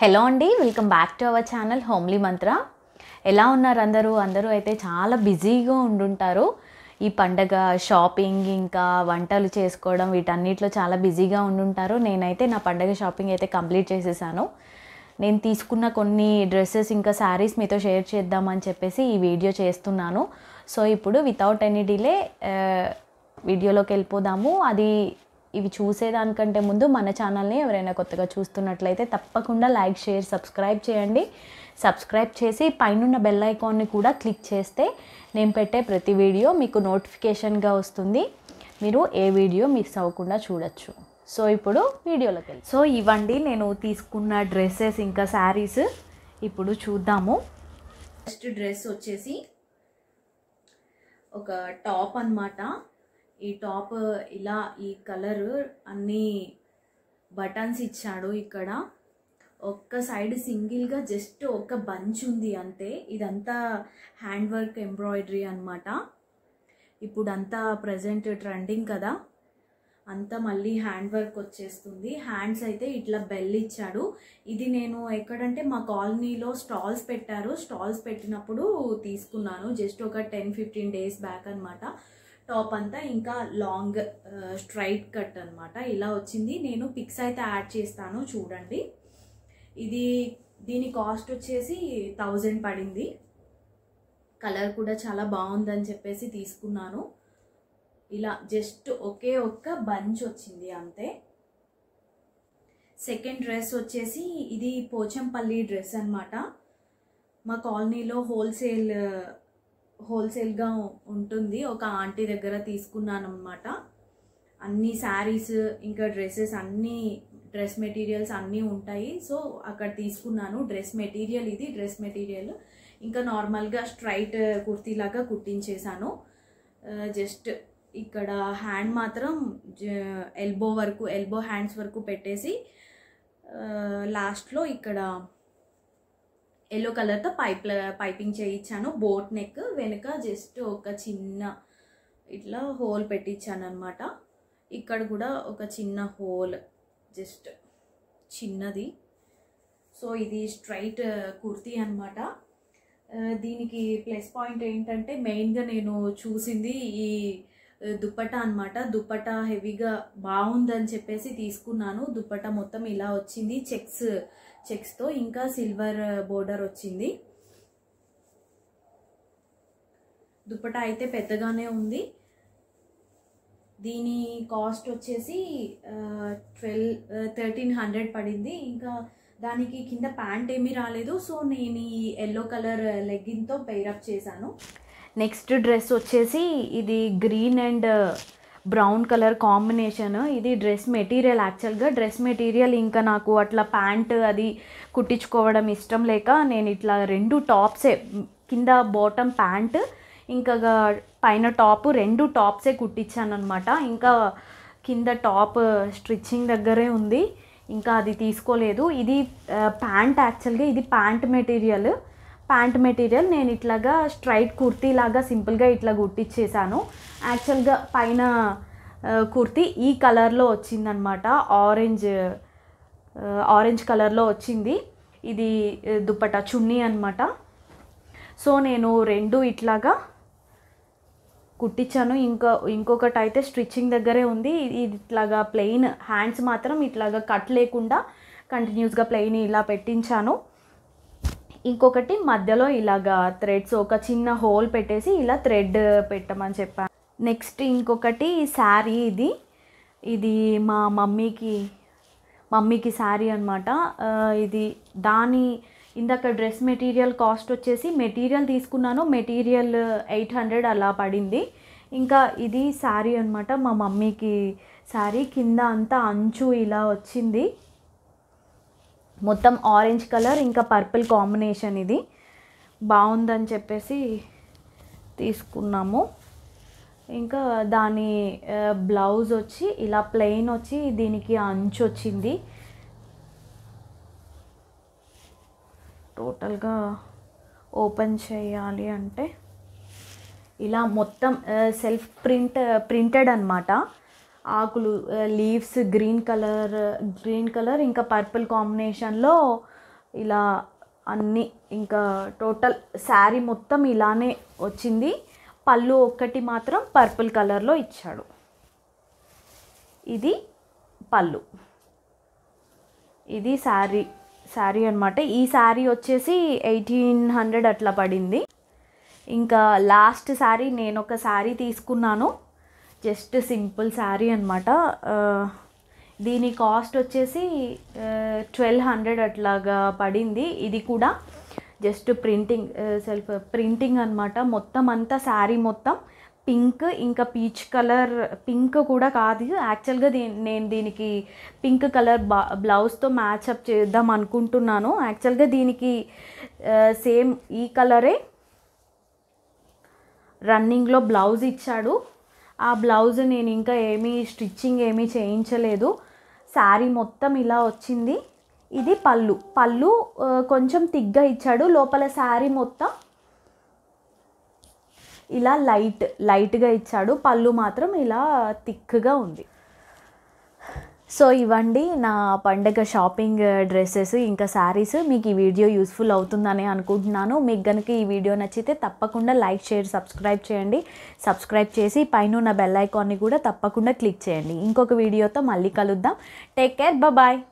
hello అండి welcome back to our channel Homely Mantra ఎలా ఉన్నారు అందరూ అందరూ అయితే చాలా బిజీగా ఉండుంటారు ఈ పండగ షాపింగ్ ఇంకా వంటలు చేసుకోవడం వీటన్నిటిలో చాలా బిజీగా ఉండుంటారు నేనైతే నా పండగ షాపింగ్ అయితే కంప్లీట్ చేసేసాను నేను తీసుకున్న కొన్ని డ్రెస్సెస్ ఇంకా శారీస్ మీతో షేర్ చేద్దామని చెప్పేసి ఈ వీడియో చేస్తున్నాను సో ఇప్పుడు వితౌట్ ఎనీ డిలే వీడియోలోకి వెళ్ళిపోదాము అది ఇవి చూసేదానికంటే ముందు మన ఛానల్ని ఎవరైనా కొత్తగా చూస్తున్నట్లయితే తప్పకుండా లైక్ షేర్ సబ్స్క్రైబ్ చేయండి సబ్స్క్రైబ్ చేసి పైనున్న బెల్ ఐకాన్ని కూడా క్లిక్ చేస్తే నేను పెట్టే ప్రతి వీడియో మీకు నోటిఫికేషన్గా వస్తుంది మీరు ఏ వీడియో మిస్ అవ్వకుండా చూడొచ్చు సో ఇప్పుడు వీడియోలోకి వెళ్ళి సో ఇవ్వండి నేను తీసుకున్న డ్రెస్సెస్ ఇంకా శారీస్ ఇప్పుడు చూద్దాము ఫస్ట్ డ్రెస్ వచ్చేసి ఒక టాప్ అనమాట ఈ టాప్ ఇలా ఈ కలర్ అన్ని బటన్స్ ఇచ్చాడు ఇక్కడ ఒక్క సైడ్ సింగిల్గా జస్ట్ ఒక బంచ్ ఉంది అంతే ఇదంతా హ్యాండ్ వర్క్ ఎంబ్రాయిడరీ అనమాట ఇప్పుడు అంతా ప్రజెంట్ ట్రెండింగ్ కదా అంతా మళ్ళీ హ్యాండ్ వర్క్ వచ్చేస్తుంది హ్యాండ్స్ అయితే ఇట్లా బెల్ ఇచ్చాడు ఇది నేను ఎక్కడంటే మా కాలనీలో స్టాల్స్ పెట్టారు స్టాల్స్ పెట్టినప్పుడు తీసుకున్నాను జస్ట్ ఒక టెన్ ఫిఫ్టీన్ డేస్ బ్యాక్ అనమాట టాప్ అంతా ఇంకా లాంగ్ స్ట్రైట్ కట్ అనమాట ఇలా వచ్చింది నేను పిక్స్ అయితే యాడ్ చేస్తాను చూడండి ఇది దీని కాస్ట్ వచ్చేసి థౌజండ్ పడింది కలర్ కూడా చాలా బాగుందని చెప్పేసి తీసుకున్నాను ఇలా జస్ట్ ఒకే ఒక్క బంచ్ వచ్చింది అంతే సెకండ్ డ్రెస్ వచ్చేసి ఇది పోచంపల్లి డ్రెస్ అనమాట మా కాలనీలో హోల్సేల్ హోల్సేల్గా ఉంటుంది ఒక ఆంటీ దగ్గర తీసుకున్నాను అనమాట అన్ని శారీస్ ఇంకా డ్రెస్సెస్ అన్నీ డ్రెస్ మెటీరియల్స్ అన్నీ ఉంటాయి సో అక్కడ తీసుకున్నాను డ్రెస్ మెటీరియల్ ఇది డ్రెస్ మెటీరియల్ ఇంకా నార్మల్గా స్ట్రైట్ కుర్తీలాగా కుట్టించేశాను జస్ట్ ఇక్కడ హ్యాండ్ మాత్రం ఎల్బో వరకు ఎల్బో హ్యాండ్స్ వరకు పెట్టేసి లాస్ట్లో ఇక్కడ ఎల్లో కలర్తో పైప్ పైపింగ్ చేయించాను బోట్ నెక్ వెనుక జస్ట్ ఒక చిన్న ఇట్లా హోల్ పెట్టించాను అనమాట ఇక్కడ కూడా ఒక చిన్న హోల్ జస్ట్ చిన్నది సో ఇది స్ట్రైట్ కుర్తీ అనమాట దీనికి ప్లస్ పాయింట్ ఏంటంటే మెయిన్గా నేను చూసింది ఈ దుప్పట అనమాట దుప్పట హెవీగా బాగుందని చెప్పేసి తీసుకున్నాను దుప్పట మొత్తం ఇలా వచ్చింది చెక్స్ చెక్స్తో ఇంకా సిల్వర్ బోర్డర్ వచ్చింది దుప్పటా అయితే పెద్దగానే ఉంది దీని కాస్ట్ వచ్చేసి ట్వెల్వ్ థర్టీన్ హండ్రెడ్ పడింది ఇంకా దానికి కింద ప్యాంట్ ఏమీ రాలేదు సో నేను ఈ ఎల్లో కలర్ పెయిర్ అప్ చేశాను నెక్స్ట్ డ్రెస్ వచ్చేసి ఇది green and brown colour combination ఇది డ్రెస్ మెటీరియల్ యాక్చువల్గా డ్రెస్ మెటీరియల్ ఇంకా నాకు అట్లా ప్యాంట్ అది కుట్టించుకోవడం ఇష్టం లేక నేను ఇట్లా రెండు టాప్సే కింద బాటమ్ ప్యాంట్ ఇంకా పైన టాప్ రెండు టాప్సే కుట్టించాను అనమాట ఇంకా కింద టాప్ స్ట్రిచ్చింగ్ దగ్గరే ఉంది ఇంకా అది తీసుకోలేదు ఇది ప్యాంట్ యాక్చువల్గా ఇది ప్యాంట్ మెటీరియల్ ప్యాంట్ మెటీరియల్ నేను ఇట్లాగా స్ట్రైట్ కుర్తీ లాగా సింపుల్గా ఇట్లా కుట్టిచ్చేసాను యాక్చువల్గా పైన కుర్తీ ఈ కలర్లో వచ్చిందనమాట ఆరెంజ్ ఆరెంజ్ కలర్లో వచ్చింది ఇది దుప్పట చున్నీ అనమాట సో నేను రెండు ఇట్లాగా కుట్టించాను ఇంకా ఇంకొకటి అయితే స్టిచ్చింగ్ దగ్గరే ఉంది ఇది ఇట్లాగా ప్లెయిన్ హ్యాండ్స్ మాత్రం ఇట్లాగా కట్ లేకుండా కంటిన్యూస్గా ప్లెయిన్ ఇలా పెట్టించాను ఇంకొకటి మధ్యలో ఇలాగా థ్రెడ్స్ ఒక చిన్న హోల్ పెట్టేసి ఇలా థ్రెడ్ పెట్టమని చెప్పాను నెక్స్ట్ ఇంకొకటి శారీ ఇది ఇది మా మమ్మీకి మమ్మీకి శారీ అనమాట ఇది దాని ఇందాక డ్రెస్ మెటీరియల్ కాస్ట్ వచ్చేసి మెటీరియల్ తీసుకున్నాను మెటీరియల్ ఎయిట్ హండ్రెడ్ అలా పడింది ఇంకా ఇది శారీ అనమాట మా మమ్మీకి శారీ కింద అంతా అంచు ఇలా వచ్చింది మొత్తం ఆరెంజ్ కలర్ ఇంకా పర్పుల్ కాంబినేషన్ ఇది బాగుందని చెప్పేసి తీసుకున్నాము ఇంకా దాని బ్లౌజ్ వచ్చి ఇలా ప్లెయిన్ వచ్చి దీనికి అంచు వచ్చింది టోటల్గా ఓపెన్ చేయాలి అంటే ఇలా మొత్తం సెల్ఫ్ ప్రింట్ ప్రింటెడ్ అనమాట ఆకులు leaves green colour green colour ఇంకా పర్పుల్ కాంబినేషన్లో ఇలా అన్నీ ఇంకా టోటల్ శారీ మొత్తం ఇలానే వచ్చింది పళ్ళు ఒక్కటి మాత్రం పర్పుల్ కలర్లో ఇచ్చాడు ఇది పళ్ళు ఇది శారీ శారీ అనమాట ఈ శారీ వచ్చేసి ఎయిటీన్ హండ్రెడ్ అట్లా పడింది ఇంకా లాస్ట్ శారీ నేను ఒక శారీ తీసుకున్నాను జస్ట్ సింపుల్ శారీ అనమాట దీని కాస్ట్ వచ్చేసి ట్వెల్వ్ హండ్రెడ్ అట్లాగా పడింది ఇది కూడా జస్ట్ ప్రింటింగ్ సెల్ఫ్ ప్రింటింగ్ అనమాట మొత్తం అంతా శారీ మొత్తం పింక్ ఇంకా పీచ్ కలర్ పింక్ కూడా కాదు యాక్చువల్గా దీ నేను దీనికి పింక్ కలర్ బా బ్లౌజ్తో మ్యాచ్అప్ చేద్దాం అనుకుంటున్నాను యాక్చువల్గా దీనికి సేమ్ ఈ కలరే రన్నింగ్లో బ్లౌజ్ ఇచ్చాడు ఆ బ్లౌజ్ నేను ఇంకా ఏమీ స్టిచ్చింగ్ ఏమీ చేయించలేదు శారీ మొత్తం ఇలా వచ్చింది ఇది పళ్ళు పళ్ళు కొంచెం తిగ్గా ఇచ్చాడు లోపల శారీ మొత్తం ఇలా లైట్ లైట్గా ఇచ్చాడు పళ్ళు మాత్రం ఇలా థిక్గా ఉంది సో ఇవ్వండి నా పండగ షాపింగ్ డ్రెస్సెస్ ఇంకా శారీస్ మీకు ఈ వీడియో యూస్ఫుల్ అవుతుందని అనుకుంటున్నాను మీకు కనుక ఈ వీడియో నచ్చితే తప్పకుండా లైక్ షేర్ సబ్స్క్రైబ్ చేయండి సబ్స్క్రైబ్ చేసి పైన నా బెల్ ఐకాన్ని కూడా తప్పకుండా క్లిక్ చేయండి ఇంకొక వీడియోతో మళ్ళీ కలుద్దాం టేక్ కేర్ బాయ్